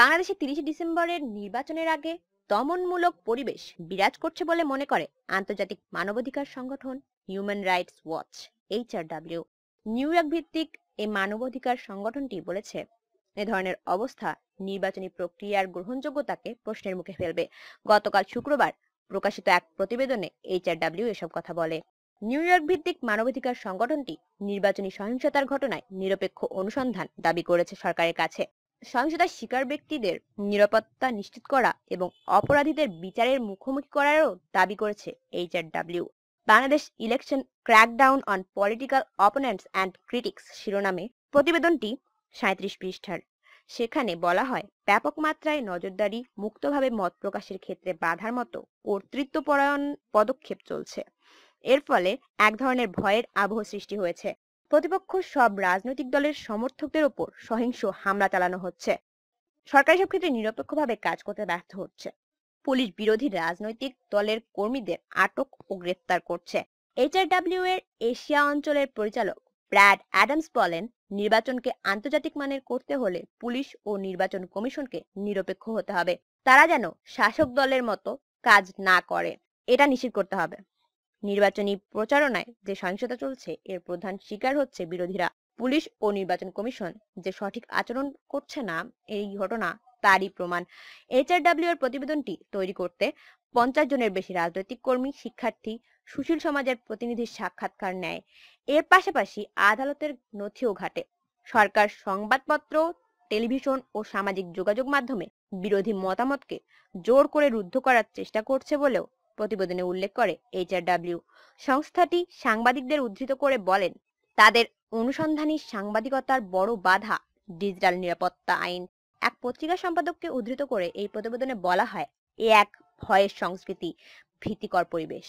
বাংলাদেশে তিরিশে ডিসেম্বরের নির্বাচনের আগে দমনমূলক পরিবেশ বিরাজ করছে বলে মনে করে আন্তর্জাতিক মানবাধিকার সংগঠন human rights watch HRW New York ভিত্তিক এই মানবাধিকার সংগঠনটি বলেছে এ ধরনের অবস্থা নির্বাচনী প্রক্রিয়ার গ্রহণযোগ্যতাকে প্রশ্নের মুখে ফেলবে গতকাল শুক্রবার প্রকাশিত এক প্রতিবেদনে এইচআরডাব্লিউ এসব কথা বলে নিউ ইয়র্ক ভিত্তিক মানবাধিকার সংগঠনটি নির্বাচনী সহিংসতার ঘটনায় নিরপেক্ষ অনুসন্ধান দাবি করেছে সরকারের কাছে সহিংসতার শিকার ব্যক্তিদের নিরাপত্তা নিশ্চিত করা এবং অপরাধীদের বিচারের মুখোমুখি করারও দাবি করেছে HRW Bangladesh election crackdown on political opponents and critics শিরোনামে প্রতিবেদনটি সাঁত্রিশ পৃষ্ঠার সেখানে বলা হয় ব্যাপক মাত্রায় নজরদারি মুক্তভাবে মত প্রকাশের ক্ষেত্রে বাধার মতো কর্তৃত্বপরায়ণ পদক্ষেপ চলছে এর ফলে এক ধরনের ভয়ের আবহ সৃষ্টি হয়েছে প্রতিপক্ষ সব রাজনৈতিক দলের সমর্থকদের ওপর সহিংস হামলা চালানো হচ্ছে সরকারি সব ক্ষেত্রে নিরপেক্ষভাবে কাজ করতে ব্যর্থ হচ্ছে পুলিশ বিরোধী রাজনৈতিক দলের কর্মীদের আটক ও গ্রেফতার করছে এইচআরডাব্লিউ এর এশিয়া অঞ্চলের পরিচালক ব্র্যাড অ্যাডামস বলেন নির্বাচনকে আন্তর্জাতিক মানের করতে হলে পুলিশ ও নির্বাচন কমিশনকে নিরপেক্ষ হতে হবে তারা যেন শাসক দলের মতো কাজ না করে এটা নিশ্চিত করতে হবে নির্বাচনী প্রচারণায় যে সহিংসতা চলছে এর প্রধান শিকার হচ্ছে বিরোধীরা পুলিশ ও নির্বাচন কমিশন যে সঠিক আচরণ করছে না এই ঘটনা তারই প্রমাণ এইচআরডাব্লিউ এর প্রতিবেদনটি তৈরি করতে পঞ্চাশ জনের বেশি রাজনৈতিক কর্মী শিক্ষার্থী সুশীল সমাজের প্রতিনিধির সাক্ষাৎকার নেয় এর পাশাপাশি আদালতের নথিও ঘাটে সরকার সংবাদপত্র টেলিভিশন ও সামাজিক যোগাযোগ মাধ্যমে বিরোধী মতামতকে জোর করে রুদ্ধ করার চেষ্টা করছে বলেও প্রতিবেদনে উল্লেখ করে এইচআরডাব্লিউ সংস্থাটি সাংবাদিকদের উদ্ধৃত করে বলেন তাদের অনুসন্ধানী সাংবাদিকতার বড় বাধা ডিজিটাল নিরাপত্তা আইন এক পত্রিকা সম্পাদককে উদ্ধৃত করে এই প্রতিবেদনে বলা হয় এ এক ভয়ের সংস্কৃতি ভীতিকর পরিবেশ